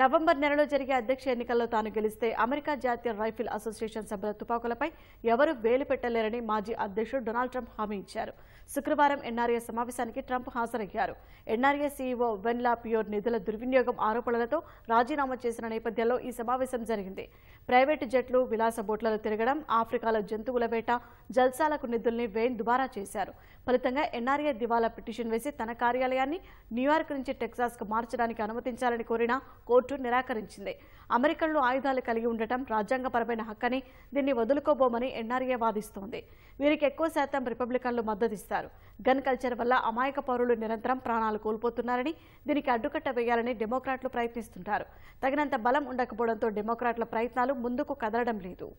November నెలలో జరిగే అధ్యక్ష ఎన్నికల్లో తాను గెలిస్తే అమెరికా జాతీయ రైఫిల్ అసోసియేషన్ సభ్యుల తుపాకులపై ఎవరు వేలు పెట్టలేరని మాజీ అధ్యక్షుడు డొనాల్డ్ ట్రంప్ హామీ ఇచ్చారు శుక్రవారం ఎన్ఆర్ఏ సమావేశానికి ట్రంప్ హాజరయ్యారు ఎన్ఆర్ఏ సీఈఓ వెన్లా పియోర్ నిధుల దుర్వినియోగం ఆరోపణలతో రాజీనామా చేసిన నేపథ్యంలో ఈ సమావేశం జరిగింది ప్రైవేటు జట్లు విలాస బోట్లలో తిరగడం ఆఫ్రికాలో జంతువుల వేట జల్సాలకు నిధుల్ని వేన్ దుబారా చేశారు ఫలితంగా ఎన్ఆర్ఏ దివాలా పిటిషన్ వేసి తన కార్యాలయాన్ని న్యూయార్క్ నుంచి టెక్సాస్కు మార్చడానికి అనుమతించాలని కోరిన కోర్టు కోర్టు నిరాకరించింది అమెరికన్లు ఆయుధాలు కలిగి ఉండటం రాజ్యాంగపరమైన హక్కని దీన్ని వదులుకోబోమని ఎన్ఆర్ఏ వాదిస్తోంది వీరికి ఎక్కువ శాతం రిపబ్లికన్లు మద్దతిస్తారు గన్ కల్చర్ వల్ల అమాయక పౌరులు నిరంతరం ప్రాణాలు కోల్పోతున్నారని దీనికి అడ్డుకట్ట వేయాలని డెమోక్రాట్లు ప్రయత్నిస్తుంటారు తగినంత బలం ఉండకపోవడంతో డెమోక్రాట్ల ప్రయత్నాలు ముందుకు కదలడం లేదు